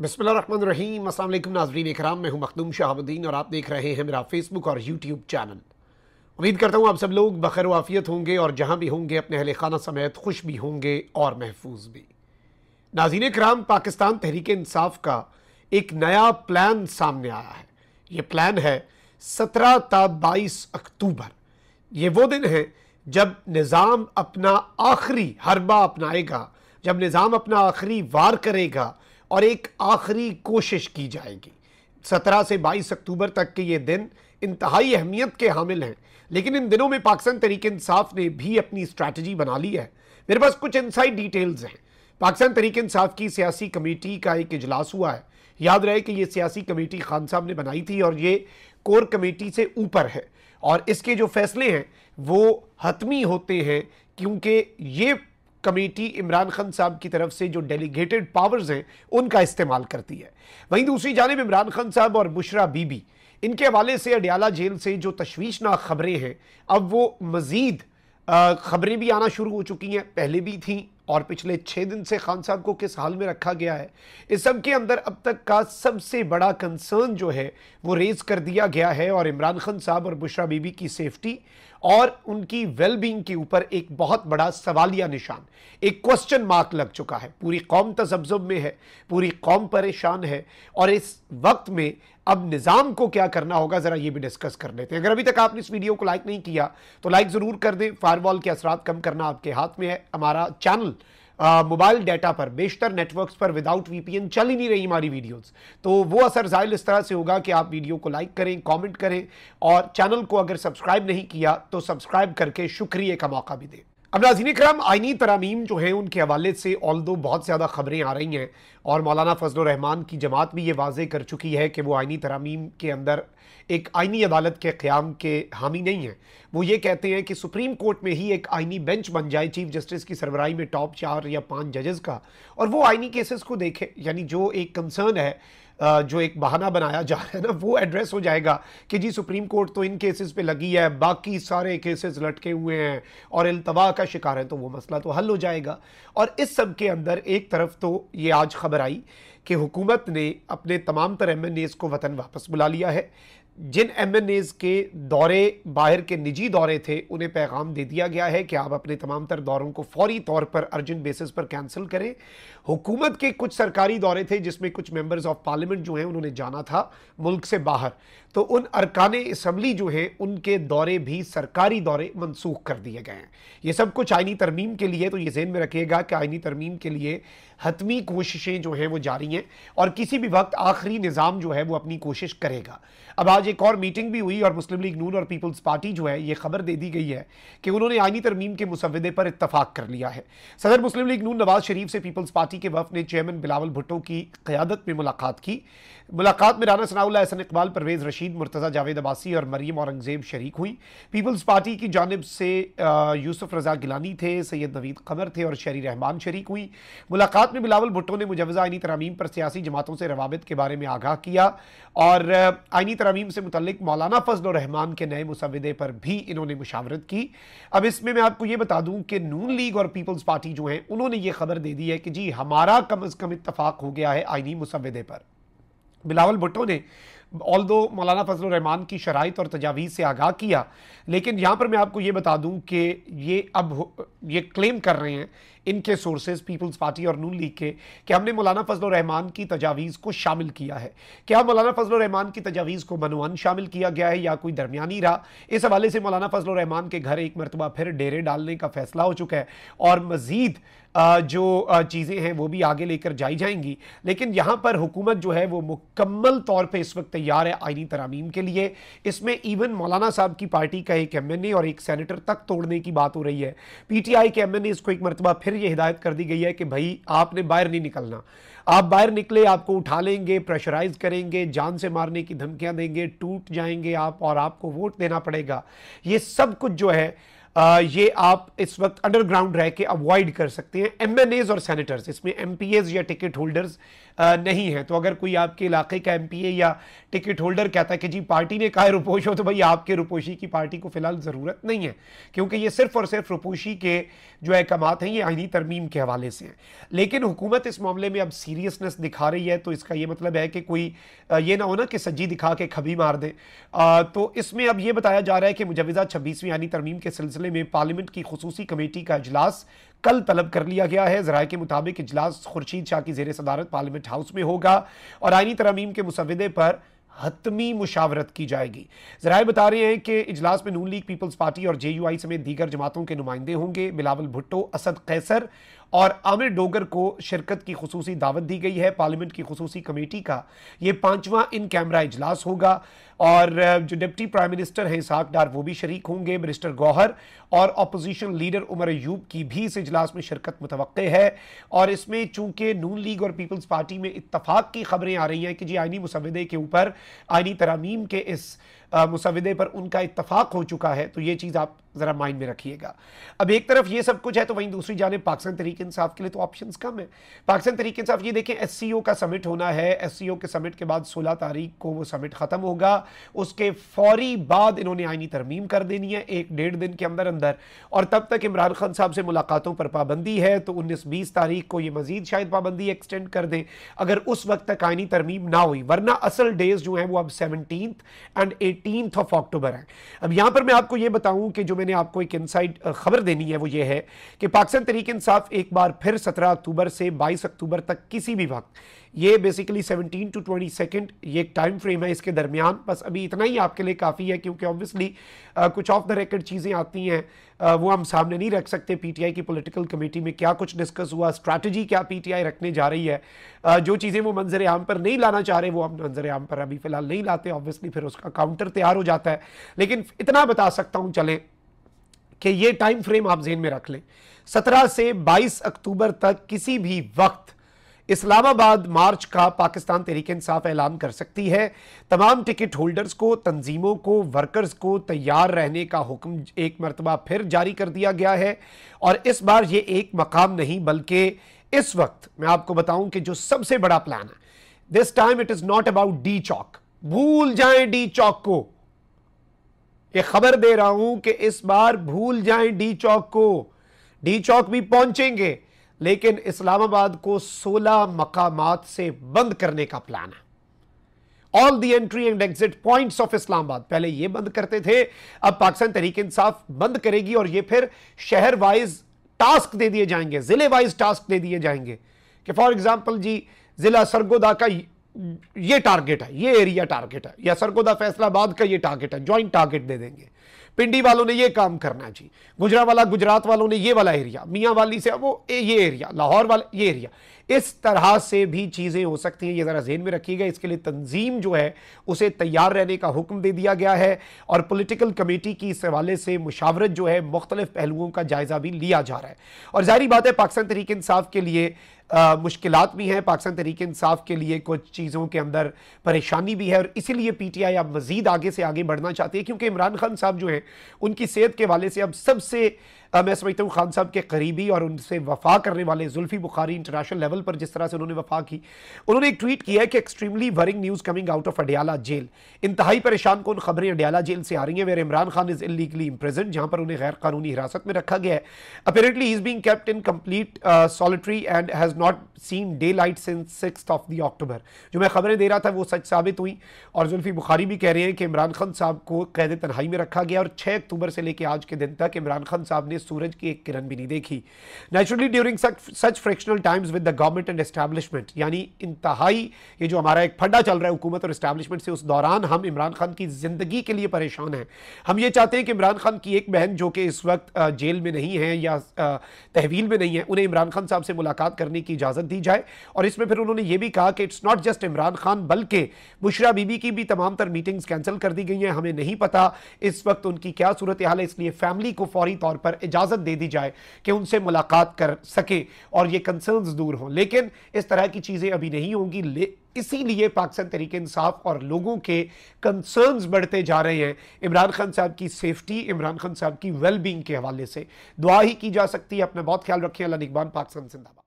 रहीम अल्लाम नाजरीन कराम मैं हूँ मखदूम शाहबुद्दीन और आप देख रहे हैं मेरा फेसबुक और यूट्यूब चैनल उम्मीद करता हूँ आप सब लोग बखर वाफियत होंगे और जहाँ भी होंगे अपने अहल खाना समेत खुश भी होंगे और महफूज भी नाजीन कराम पाकिस्तान तहरीक इंसाफ का एक नया प्लान सामने आया है ये प्लान है सत्रह ता बाईस अक्टूबर ये वो दिन है जब निज़ाम अपना आखिरी हरबा अपनाएगा जब निज़ाम अपना आखिरी वार करेगा और एक आखिरी कोशिश की जाएगी सत्रह से बाईस अक्टूबर तक के ये दिन इंतहाई अहमियत के हामिल हैं लेकिन इन दिनों में पाकिस्तान तरीक इंसाफ ने भी अपनी स्ट्रैटेजी बना ली है मेरे पास कुछ इनसाइड डिटेल्स हैं पाकिस्तान तरीक इंसाफ की सियासी कमेटी का एक इजलास हुआ है याद रहे कि यह सियासी कमेटी खान साहब ने बनाई थी और ये कोर कमेटी से ऊपर है और इसके जो फैसले हैं वो हतमी होते हैं क्योंकि ये कमेटी इमरान खान साहब की तरफ से जो डेलीगेटेड पावर्स हैं उनका इस्तेमाल करती है वहीं दूसरी जानब इमरान खान साहब और बुशरा बीबी इनके हवाले से अडियाला जेल से जो तशवीशनाक खबरें हैं अब वो मज़ीद खबरें भी आना शुरू हो चुकी हैं पहले भी थी और पिछले छः दिन से खान साहब को किस हाल में रखा गया है इस सब के अंदर अब तक का सबसे बड़ा कंसर्न जो है वो रेज कर दिया गया है और इमरान खान साहब और बुशरा बीबी की सेफ्टी और उनकी वेलबींग के ऊपर एक बहुत बड़ा सवालिया निशान एक क्वेश्चन मार्क लग चुका है पूरी कौम तजब्जब में है पूरी कौम परेशान है और इस वक्त में अब निज़ाम को क्या करना होगा ज़रा ये भी डिस्कस कर लेते हैं अगर अभी तक आपने इस वीडियो को लाइक नहीं किया तो लाइक ज़रूर कर दें फायरवॉल के असरात कम करना आपके हाथ में है हमारा चैनल मोबाइल डाटा पर बेशतर नेटवर्क्स पर विदाउट वीपीएन चल ही नहीं रही हमारी वीडियोस तो वो असर जाहिर इस तरह से होगा कि आप वीडियो को लाइक करें कमेंट करें और चैनल को अगर सब्सक्राइब नहीं किया तो सब्सक्राइब करके शुक्रिया का मौका भी दें अब नाजीन कराम आइनी तरामीम जो है उनके हवाले से ऑल दो बहुत ज़्यादा ख़बरें आ रही हैं और मौलाना फजल रहमान की जमात भी ये वाजे कर चुकी है कि वो आइनी तरामीम के अंदर एक आइनी अदालत के क़्याम के हामी नहीं हैं वो ये कहते हैं कि सुप्रीम कोर्ट में ही एक आइनी बेंच बन जाए चीफ जस्टिस की सरबराही में टॉप चार या पाँच जजेस का और वो आइनी केसेस को देखे यानी जो एक कंसर्न है जो एक बहाना बनाया जा रहा है ना वो एड्रेस हो जाएगा कि जी सुप्रीम कोर्ट तो इन केसेस पे लगी है बाकी सारे केसेस लटके हुए हैं और अल्तवा का शिकार है तो वो मसला तो हल हो जाएगा और इस सब के अंदर एक तरफ तो ये आज खबर आई कि हुकूमत ने अपने तमाम तर एम एन को वतन वापस बुला लिया है जिन एज के दौरे बाहर के निजी दौरे थे उन्हें पैगाम दे दिया गया है कि आप अपने तमाम तर दौरों को फौरी तौर पर अर्जेंट बेसिस पर कैंसिल करें हुकूमत के कुछ सरकारी दौरे थे जिसमें कुछ मेंबर्स ऑफ पार्लियामेंट जो हैं उन्होंने जाना था मुल्क से बाहर तो उन अरकान इसम्बली जो है उनके दौरे भी सरकारी दौरे मनसूख कर दिए गए हैं ये सब कुछ आइनी तरमीम के लिए तो ये जहन में रखिएगा कि आइनी तरमीम के लिए हतमी कोशिशें जो हैं वो जारी हैं और किसी भी वक्त आखिरी निज़ाम जो है वो अपनी कोशिश करेगा अब आज एक और मीटिंग भी हुई और मुस्लिम लीग नून और पीपल्स पार्टी जो है ये खबर दे दी गई है कि उन्होंने आइनी तरमीम के मुसवदे पर इतफाक़ कर लिया है सदर मुस्लिम लीग नून नवाज शरीफ से पीपल्स पार्टी के वफ ने चेयरमैन बिलावल भुट्टो की क्यादत में मुलाकात की मुलाकात में राना सनाउल्ला हसन इकबाल परवेज़ रशीद मुर्तज़ा जावेद अबासी और मरीम औरंगज़ेब शरीक हुई पीपल्स पार्टी की जानब से यूसुफ रजा गिलानी थे सैयद नवीद कमर थे और शरी रहमान शरीक हुई मुलाकात में बिलावल भुट्टो ने मुजवजा आइनी तरामीम पर सियासी जमातों से रवाबित के बारे में आगाह किया और आइनी तरामीम से मुतलिक मौलाना फजल रहमान के नए मुसवदे पर भी इन्होंने मुशावरत की अब इसमें मैं आपको ये बता दूँ कि नून लीग और पीपल्स पार्टी जो है उन्होंने ये खबर दे दी है कि जी हमारा कम अज़ कम इतफाक़ हो गया है आइनी मुसविदे पर बिलावल भुट्टो ने ऑल दो मौलाना फजल रहमान की शराइ और तजावीज़ से आगाह किया लेकिन यहाँ पर मैं आपको ये बता दूँ कि ये अब ये क्लेम कर रहे हैं इनके सोर्सेज पीपल्स पार्टी और नून लीग के कि हमने मौलाना फजल रहमान की तजावीज़ को शामिल किया है क्या मौलाना फजल रहमान की तजावीज़ को मनवान शामिल किया गया है या कोई दरमियानी रहा इस हवाले से मौलाना फजल रहमान के घर एक मरतबा फिर डेरे डालने का फैसला हो चुका है और मज़ीद जो चीज़ें हैं वो भी आगे लेकर जाई जाएंगी लेकिन यहाँ पर हुकूमत जो है वो मुकम्मल तौर पर इस वक्त तैयार है आइनी तरामीम के लिए इसमें इवन मौलाना साहब की पार्टी का एक एम और एक सैनिटर तक तोड़ने की बात हो रही है पी टी आई के एम इसको एक मरतबा फिर ये हिदायत कर दी गई है कि भाई आपने बाहर नहीं निकलना आप बाहर निकले आपको उठा लेंगे प्रेशराइज करेंगे जान से मारने की धमकियां देंगे टूट जाएंगे आप और आपको वोट देना पड़ेगा ये सब कुछ जो है ये आप इस वक्त अंडरग्राउंड रह के अवॉइड कर सकते हैं एम और सेनेटर्स इसमें एम या टिकट होल्डर्स नहीं है तो अगर कोई आपके इलाके का एम या टिकट होल्डर कहता है कि जी पार्टी ने कहा रुपोश हो तो भाई आपके रुपोशी की पार्टी को फ़िलहाल ज़रूरत नहीं है क्योंकि ये सिर्फ और सिर्फ रुपोशी के जो अहकाम हैं ये आइनी तरमीम के हवाले से हैं लेकिन हुकूमत इस मामले में अब सीरियसनेस दिखा रही है तो इसका ये मतलब है कि कोई ये ना हो ना कि सज्जी दिखा के खबी मार दें तो इसमें अब ये बताया जा रहा है कि मुजवज़ा छब्बीसवीं आइनी तरमीम के सिलसिले सिलसिले में पार्लियामेंट की खसूसी कमेटी का अजलास कल तलब कर लिया गया है जराए के मुताबिक इजलास खुर्शीद शाह की जेर सदारत पार्लियामेंट हाउस में होगा और आइनी तरमीम के मुसवदे पर हतमी मुशावरत की जाएगी जराए बता रहे हैं कि इजलास में नून लीग पीपल्स पार्टी और जे यू आई समेत दीगर जमातों के नुमाइंदे होंगे बिलावल भुट्टो असद कैसर और आमिर डोगर को शिरकत की खसूसी दावत दी गई है पार्लियामेंट की खसूसी कमेटी का ये पाँचवा इन कैमरा इजलास होगा और जो डिप्टी प्राइम मिनिस्टर हैं साक डार वो भी शरीक होंगे मिनिस्टर गौहर और अपोजिशन लीडर उमर अयूब की भी इस इजलास में शिरकत मुतव है और इसमें चूंकि नून लीग और पीपल्स पार्टी में इतफाक़ की खबरें आ रही हैं कि जी आइनी मुसवदे के ऊपर आइनी तरामीम के इस मुसविदे पर उनका इतफाक़ हो चुका है तो ये चीज़ आप ज़रा माइंड में रखिएगा अब एक तरफ ये सब कुछ है तो वहीं दूसरी जानब पाकिस्तान तरीके इंसाफ के लिए तो ऑप्शन कम है पाकिस्तान तरीके इंसाफ ये देखें एस सी ओ का समिट होना है एस सी ओ के समिट के बाद सोलह तारीख को वो समिट ख़त्म होगा उसके फौरी बाद इन्होंने आइनी तरमीम कर देनी है एक डेढ़ दिन के अंदर अंदर और तब तक इमरान खान साहब से मुलाकातों पर पाबंदी है तो उन्नीस बीस तारीख को ये मजीद शायद पाबंदी एक्सटेंड कर दें अगर उस वक्त तक आइनी तरमीम ना हुई वरना असल डेज जो हैं वो अब seventeen and eight eighteen of October है अब यहां पर मैं आपको यह बताऊं कि जो मैंने आपको एक इनसाइड खबर देनी है वो ये है कि पाकिस्तान तरीके इंसाफ एक बार फिर सत्रह अक्टूबर से बाईस अक्टूबर तक किसी भी वक्त ये बेसिकली 17 टू ट्वेंटी सेकेंड ये एक टाइम फ्रेम है इसके दरमियान बस अभी इतना ही आपके लिए काफ़ी है क्योंकि ऑब्वियसली कुछ ऑफ द रेकर्ड चीज़ें आती हैं वो हम सामने नहीं रख सकते पीटीआई की पॉलिटिकल कमेटी में क्या कुछ डिस्कस हुआ स्ट्रैटेजी क्या पीटीआई रखने जा रही है जो चीज़ें वो मंजर आम पर नहीं लाना चाह रहे वो हम मंजर आम पर अभी फ़िलहाल नहीं लाते ऑब्वियसली फिर उसका काउंटर तैयार हो जाता है लेकिन इतना बता सकता हूँ चले कि ये टाइम फ्रेम आप जेन में रख लें सत्रह से बाईस अक्टूबर तक किसी भी वक्त इस्लामाबाद मार्च का पाकिस्तान तहरीक इंसाफ ऐलान कर सकती है तमाम टिकट होल्डर्स को तंजीमों को वर्कर्स को तैयार रहने का हुक्म एक मरतबा फिर जारी कर दिया गया है और इस बार ये एक मकाम नहीं बल्कि इस वक्त मैं आपको बताऊं कि जो सबसे बड़ा प्लान है this time it is not about D Chowk भूल जाए डी चौक को यह खबर दे रहा हूं कि इस बार भूल जाए डी चौक को डी चौक भी पहुंचेंगे लेकिन इस्लामाबाद को 16 मकाम से बंद करने का प्लान है all the entry and exit points of Islamabad पहले ये बंद करते थे अब पाकिस्तान तरीके इंसाफ बंद करेगी और ये फिर शहर वाइज टास्क दे दिए जाएंगे ज़िले वाइज टास्क दे दिए जाएंगे कि फॉर एग्जाम्पल जी ज़िला सरगोदा का ये टारगेट है ये एरिया टारगेट है या सरगोदा फैसलाबाद का ये टारगेट है ज्वाइंट टारगेट दे देंगे पिंडी वालों ने ये काम करना जी गुजरा वाला गुजरात वालों ने ये वाला एरिया मियाँ वाली से वो ये एरिया लाहौर वाला ये एरिया इस तरह से भी चीज़ें हो सकती हैं ये ज़रा जहन में रखिएगा इसके लिए तंजीम जो है उसे तैयार रहने का हुक्म दे दिया गया है और पोलिटिकल कमेटी की इस हवाले से मुशावरत जो है मुख्तलिफ पहलुओं का जायज़ा भी लिया जा रहा है और जाहरी बात है पाकिस्तान तरीके इंसाफ के लिए मुश्किल भी हैं पाकिस्तान तरीके इंसाफ के लिए कुछ चीज़ों के अंदर परेशानी भी है और इसीलिए पी टी आई अब मज़ीद आगे से आगे बढ़ना चाहती है क्योंकि इमरान खान साहब जो हैं उनकी सेहत के हवाले से अब सबसे मैं समझता हूँ खान साहब के करीबी और उनसे वफा करने वाले जुल्फी बुखारी इंटरनेशनल लेवल पर जिस तरह से उन्होंने वफा की उन्होंने एक ट्वीट किया है कि extremely worrying news coming out of Adiala jail इंतहाई परेशान कौन खबरें अडियाला जेल से आ रही हैं where Imran Khan is illegally imprisoned जहाँ पर उन्हें गैर कानूनी हिरासत में रखा गया है apparently is being kept in complete solitary and has not seen daylight since six of the October जो मैं खबरें दे रहा था वो सच साबित हुई और जुल्फी बुखारी भी कह रहे हैं कि इमरान खान साहब को कैद तनहाई में रखा गया और छः अक्टूबर से लेकर आज के दिन तक इमरान खान साहब ने सूरज की एक किरण भी नहीं देखी naturally during such frictional times with the government and establishment यानी इंतहाई ये जो हमारा एक फड्डा चल रहा है हुकूमत और इस्टेब्लिशमेंट से उस दौरान हम इमरान खान की ज़िंदगी के लिए परेशान हैं हम ये चाहते हैं कि इमरान खान की एक बहन जो कि इस वक्त जेल में नहीं है या तहवील में नहीं है उन्हें इमरान खान साहब से मुलाकात करने की इजाज़त दी जाए और इसमें फिर उन्होंने ये भी कहा कि it's not just Imran Khan बल्कि बुशरा बीबी की भी तमाम तर मीटिंग्स कैंसिल कर दी गई हैं हमें नहीं पता इस वक्त उनकी क्या सूरत हाल है इसलिए फैमिली को फौरी तौर पर इजाज़त दे दी जाए कि उनसे मुलाकात कर सके और ये कंसर्न दूर हों लेकिन इस तरह की चीज़ें अभी नहीं होंगी इसीलिए पाकिस्तान तरीके इंसाफ और लोगों के कंसर्न्स बढ़ते जा रहे हैं इमरान खान साहब की सेफ्टी इमरान खान साहब की वेलबींग के हवाले से दुआ ही की जा सकती है अपना बहुत ख्याल रखें अला निकबान पाकिस्तान जिंदाबाद